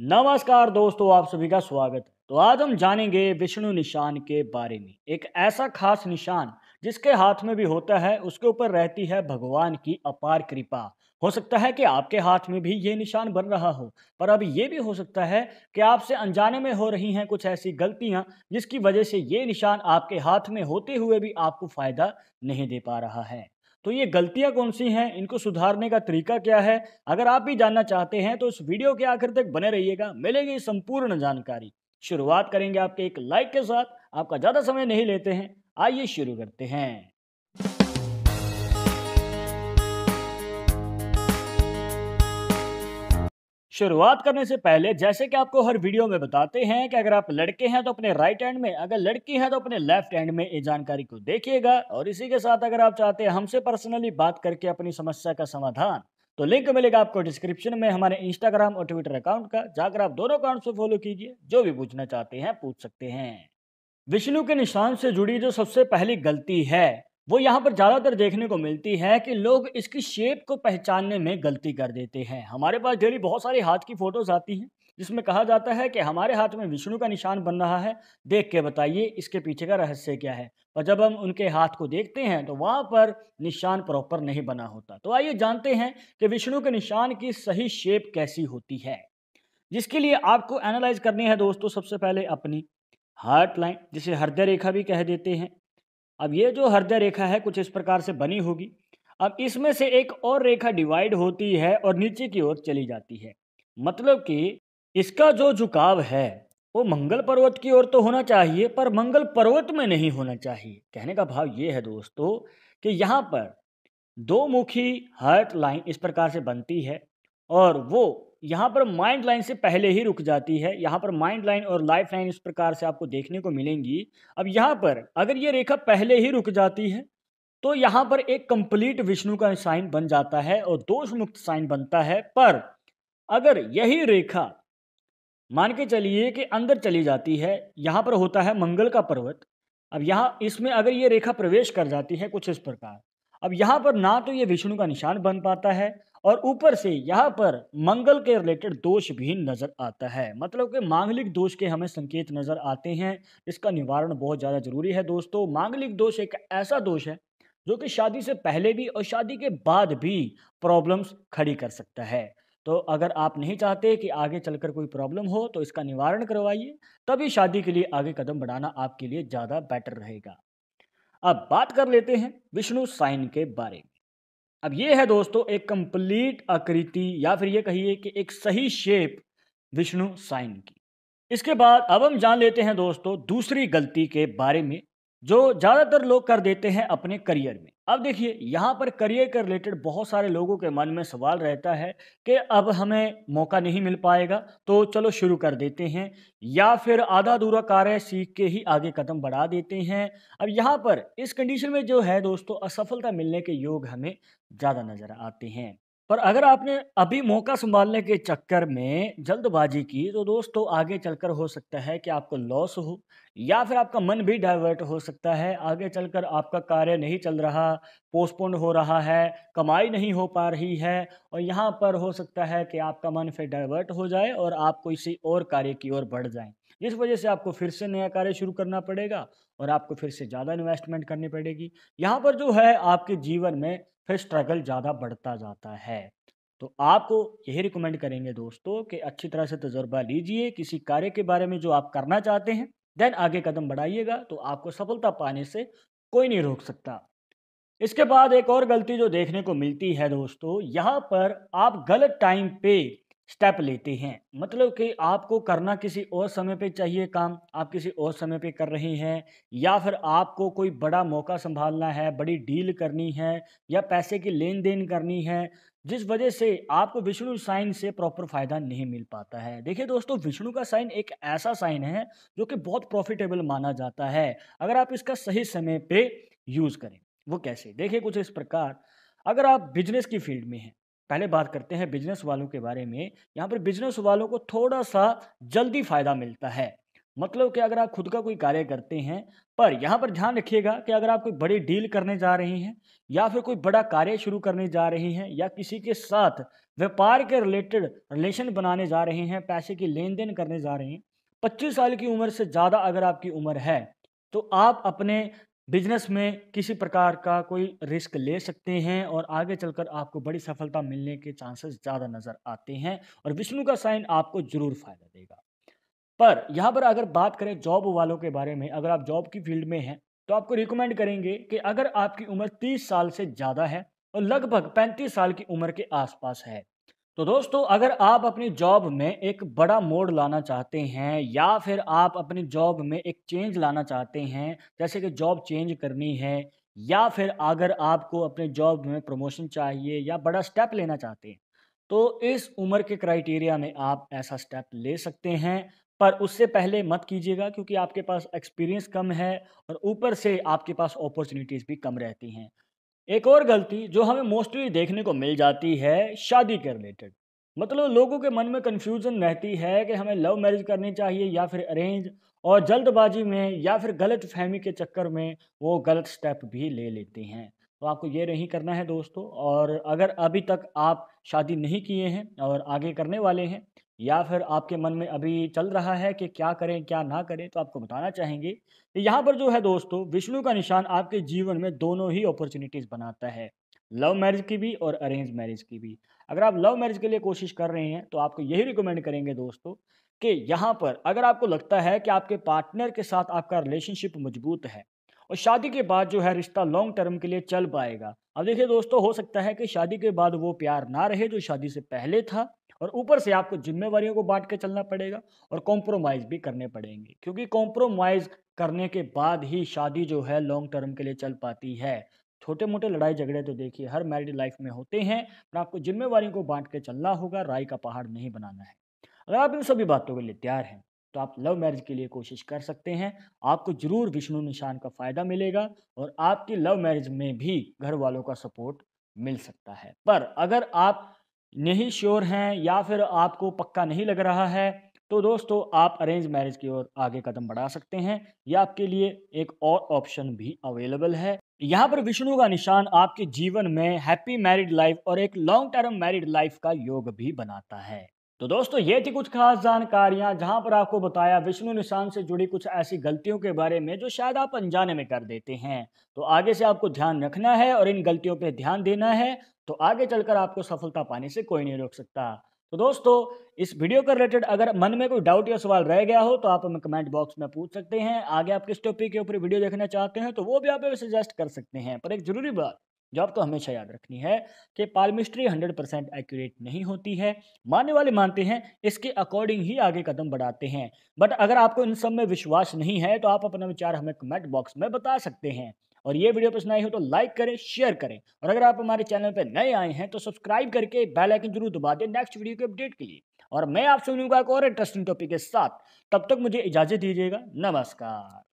नमस्कार दोस्तों आप सभी का स्वागत है तो आज हम जानेंगे विष्णु निशान के बारे में एक ऐसा खास निशान जिसके हाथ में भी होता है उसके ऊपर रहती है भगवान की अपार कृपा हो सकता है कि आपके हाथ में भी ये निशान बन रहा हो पर अब ये भी हो सकता है कि आपसे अनजाने में हो रही हैं कुछ ऐसी गलतियां जिसकी वजह से ये निशान आपके हाथ में होते हुए भी आपको फायदा नहीं दे पा रहा है तो ये गलतियाँ कौन सी हैं इनको सुधारने का तरीका क्या है अगर आप भी जानना चाहते हैं तो इस वीडियो के आखिर तक बने रहिएगा मिलेगी संपूर्ण जानकारी शुरुआत करेंगे आपके एक लाइक के साथ आपका ज़्यादा समय नहीं लेते हैं आइए शुरू करते हैं शुरुआत करने से पहले जैसे कि आपको हर वीडियो में बताते हैं कि अगर आप लड़के हैं तो अपने राइट हैंड में अगर लड़की है तो अपने लेफ्ट हैंड में ये जानकारी को देखिएगा और इसी के साथ अगर आप चाहते हैं हमसे पर्सनली बात करके अपनी समस्या का समाधान तो लिंक मिलेगा आपको डिस्क्रिप्शन में हमारे इंस्टाग्राम और ट्विटर अकाउंट का जाकर आप दोनों अकाउंट से फॉलो कीजिए जो भी पूछना चाहते हैं पूछ सकते हैं विष्णु के निशान से जुड़ी जो सबसे पहली गलती है वो यहाँ पर ज़्यादातर देखने को मिलती है कि लोग इसकी शेप को पहचानने में गलती कर देते हैं हमारे पास डेली बहुत सारे हाथ की फ़ोटोज़ आती हैं जिसमें कहा जाता है कि हमारे हाथ में विष्णु का निशान बन रहा है देख के बताइए इसके पीछे का रहस्य क्या है और जब हम उनके हाथ को देखते हैं तो वहाँ पर निशान प्रॉपर नहीं बना होता तो आइए जानते हैं कि विष्णु के निशान की सही शेप कैसी होती है जिसके लिए आपको एनालाइज करनी है दोस्तों सबसे पहले अपनी हार्ट लाइन जिसे हृदय रेखा भी कह देते हैं अब ये जो हृदय रेखा है कुछ इस प्रकार से बनी होगी अब इसमें से एक और रेखा डिवाइड होती है और नीचे की ओर चली जाती है मतलब कि इसका जो झुकाव है वो मंगल पर्वत की ओर तो होना चाहिए पर मंगल पर्वत में नहीं होना चाहिए कहने का भाव ये है दोस्तों कि यहाँ पर दो मुखी हर्ट लाइन इस प्रकार से बनती है और वो यहाँ पर माइंड लाइन से पहले ही रुक जाती है यहाँ पर माइंड लाइन और लाइफ लाइन इस प्रकार से आपको देखने को मिलेंगी अब यहाँ पर अगर ये रेखा पहले ही रुक जाती है तो यहाँ पर एक कंप्लीट विष्णु का साइन बन जाता है और दोष मुक्त साइन बनता है पर अगर यही रेखा मान के चलिए कि अंदर चली जाती है यहाँ पर होता है मंगल का पर्वत अब यहाँ इसमें अगर ये रेखा प्रवेश कर जाती है कुछ इस प्रकार अब यहाँ पर ना तो ये विष्णु का निशान बन पाता है और ऊपर से यहाँ पर मंगल के रिलेटेड दोष भी नज़र आता है मतलब कि मांगलिक दोष के हमें संकेत नज़र आते हैं इसका निवारण बहुत ज़्यादा ज़रूरी है दोस्तों मांगलिक दोष एक ऐसा दोष है जो कि शादी से पहले भी और शादी के बाद भी प्रॉब्लम्स खड़ी कर सकता है तो अगर आप नहीं चाहते कि आगे चलकर कोई प्रॉब्लम हो तो इसका निवारण करवाइए तभी शादी के लिए आगे कदम बढ़ाना आपके लिए ज़्यादा बेटर रहेगा अब बात कर लेते हैं विष्णु साइन के बारे में अब ये है दोस्तों एक कंप्लीट आकृति या फिर ये कहिए कि एक सही शेप विष्णु साइन की इसके बाद अब हम जान लेते हैं दोस्तों दूसरी गलती के बारे में जो ज़्यादातर लोग कर देते हैं अपने करियर में अब देखिए यहाँ पर करियर के रिलेटेड बहुत सारे लोगों के मन में सवाल रहता है कि अब हमें मौका नहीं मिल पाएगा तो चलो शुरू कर देते हैं या फिर आधा अधूरा कार्य सीख के ही आगे कदम बढ़ा देते हैं अब यहाँ पर इस कंडीशन में जो है दोस्तों असफलता मिलने के योग हमें ज़्यादा नज़र आते हैं पर अगर आपने अभी मौका संभालने के चक्कर में जल्दबाज़ी की, तो दोस्तों आगे चलकर हो सकता है कि आपको लॉस हो या फिर आपका मन भी डाइवर्ट हो सकता है। आगे चलकर आपका कार्य नहीं चल रहा, पोस्टपोन हो रहा है, कमाई नहीं हो पा रही है और यहाँ पर हो सकता है कि आपका मन फिर डाइवर्ट हो जाए और आप किसी और कार्य की ओर बढ़ जाए जिस वजह से आपको फिर से नया कार्य शुरू करना पड़ेगा और आपको फिर से ज़्यादा इन्वेस्टमेंट करनी पड़ेगी। यहाँ पर जो है आपके जीवन में फिर स्ट्रगल ज़्यादा बढ़ता जाता है तो आपको यही रिकमेंड करेंगे दोस्तों कि अच्छी तरह से तजर्बा लीजिए किसी कार्य के बारे में जो आप करना चाहते हैं देन आगे कदम बढ़ाइएगा तो आपको सफलता पाने से कोई नहीं रोक सकता इसके बाद एक और गलती जो देखने को मिलती है दोस्तों यहाँ पर आप गलत टाइम पे स्टेप लेते हैं मतलब कि आपको करना किसी और समय पे चाहिए काम आप किसी और समय पे कर रहे हैं या फिर आपको कोई बड़ा मौका संभालना है बड़ी डील करनी है या पैसे की लेन देन करनी है जिस वजह से आपको विष्णु साइन से प्रॉपर फायदा नहीं मिल पाता है देखिए दोस्तों विष्णु का साइन एक ऐसा साइन है जो कि बहुत प्रॉफिटेबल माना जाता है अगर आप इसका सही समय पर यूज़ करें वो कैसे देखिए कुछ इस प्रकार अगर आप बिजनेस की फील्ड में हैं पहले बात करते हैं बिजनेस वालों के बारे में यहाँ पर बिजनेस वालों को थोड़ा सा जल्दी फायदा मिलता है मतलब कि अगर आप खुद का कोई कार्य करते हैं पर यहाँ पर ध्यान रखिएगा कि अगर आप कोई बड़ी डील करने जा रहे हैं या फिर कोई बड़ा कार्य शुरू करने जा रहे हैं या किसी के साथ व्यापार के रिलेटेड रिलेशन बनाने जा रहे हैं पैसे की लेन देन करने जा रहे हैं पच्चीस साल की उम्र से ज़्यादा अगर आपकी उम्र है तो आप अपने बिजनेस में किसी प्रकार का कोई रिस्क ले सकते हैं और आगे चलकर आपको बड़ी सफलता मिलने के चांसेस ज़्यादा नज़र आते हैं और विष्णु का साइन आपको ज़रूर फायदा देगा पर यहाँ पर अगर बात करें जॉब वालों के बारे में अगर आप जॉब की फील्ड में हैं तो आपको रिकमेंड करेंगे कि अगर आपकी उम्र 30 साल से ज़्यादा है और लगभग 35 साल की उम्र के आसपास है तो दोस्तों अगर आप अपनी जॉब में एक बड़ा मोड़ लाना चाहते हैं या फिर आप अपनी जॉब में एक चेंज लाना चाहते हैं जैसे कि जॉब चेंज करनी है या फिर अगर आपको अपने जॉब में प्रमोशन चाहिए या बड़ा स्टेप लेना चाहते हैं तो इस उम्र के क्राइटेरिया में आप ऐसा स्टेप ले सकते हैं पर उससे पहले मत कीजिएगा क्योंकि आपके पास एक्सपीरियंस कम है और ऊपर से आपके पास अपॉर्चुनिटीज़ भी कम रहती हैं एक और गलती जो हमें मोस्टली देखने को मिल जाती है शादी के रिलेटेड मतलब लोगों के मन में कन्फ्यूज़न रहती है कि हमें लव मैरिज करनी चाहिए या फिर अरेंज और जल्दबाजी में या फिर गलत फहमी के चक्कर में वो गलत स्टेप भी ले लेती हैं तो आपको ये नहीं करना है दोस्तों और अगर अभी तक आप शादी नहीं किए हैं और आगे करने वाले हैं या फिर आपके मन में अभी चल रहा है कि क्या करें क्या ना करें तो आपको बताना चाहेंगे यहाँ पर जो है दोस्तों विष्णु का निशान आपके जीवन में दोनों ही अपॉर्चुनिटीज़ बनाता है लव मैरिज की भी और अरेंज मैरिज की भी अगर आप लव मैरिज के लिए कोशिश कर रहे हैं तो आपको यही रिकमेंड करेंगे दोस्तों कि यहाँ पर अगर आपको लगता है कि आपके पार्टनर के साथ आपका रिलेशनशिप मजबूत है और शादी के बाद जो है रिश्ता लॉन्ग टर्म के लिए चल पाएगा अब देखिए दोस्तों हो सकता है कि शादी के बाद वो प्यार ना रहे जो शादी से पहले था और ऊपर से आपको जिम्मेवारियों को बांट के चलना पड़ेगा और कॉम्प्रोमाइज़ भी करने पड़ेंगे क्योंकि कॉम्प्रोमाइज़ करने के बाद ही शादी जो है लॉन्ग टर्म के लिए चल पाती है छोटे मोटे लड़ाई झगड़े तो देखिए हर मैरिड लाइफ में होते हैं पर आपको जिम्मेवारियों को बांट के चलना होगा राय का पहाड़ नहीं बनाना है अगर आप इन सभी बातों के लिए तैयार हैं तो आप लव मैरिज के लिए कोशिश कर सकते हैं आपको जरूर विष्णु निशान का फ़ायदा मिलेगा और आपकी लव मैरिज में भी घर वालों का सपोर्ट मिल सकता है पर अगर आप नहीं श्योर हैं या फिर आपको पक्का नहीं लग रहा है तो दोस्तों आप अरेंज मैरिज की ओर आगे कदम बढ़ा सकते हैं यह आपके लिए एक और ऑप्शन भी अवेलेबल है यहाँ पर विष्णु का निशान आपके जीवन में हैप्पी मैरिड लाइफ और एक लॉन्ग टर्म मैरिड लाइफ का योग भी बनाता है तो दोस्तों ये थी कुछ खास जानकारियां जहां पर आपको बताया विष्णु निशान से जुड़ी कुछ ऐसी गलतियों के बारे में जो शायद आप अनजाने में कर देते हैं तो आगे से आपको ध्यान रखना है और इन गलतियों पे ध्यान देना है तो आगे चलकर आपको सफलता पाने से कोई नहीं रोक सकता तो दोस्तों इस वीडियो के रिलेटेड अगर मन में कोई डाउट या सवाल रह गया हो तो आप हमें कमेंट बॉक्स में पूछ सकते हैं आगे आप किस टॉपिक के ऊपर वीडियो देखना चाहते हैं तो वो भी आप सजेस्ट कर सकते हैं पर एक जरूरी बात जो तो आपको हमेशा याद रखनी है कि पालमिस्ट्री हंड्रेड परसेंट एक्यूरेट नहीं होती है मानने वाले मानते हैं इसके अकॉर्डिंग ही आगे कदम बढ़ाते हैं बट अगर आपको इन सब में विश्वास नहीं है तो आप अपना विचार हमें कमेंट बॉक्स में बता सकते हैं और ये वीडियो पसंद आई हो तो लाइक करें शेयर करें और अगर आप हमारे चैनल पर नए आए हैं तो सब्सक्राइब करके बेल आइकन जरूर दबा दें नेक्स्ट वीडियो के अपडेट के लिए और मैं आपसे मिलूंगा एक और इंटरेस्टिंग टॉपिक के साथ तब तक मुझे इजाज़त दीजिएगा नमस्कार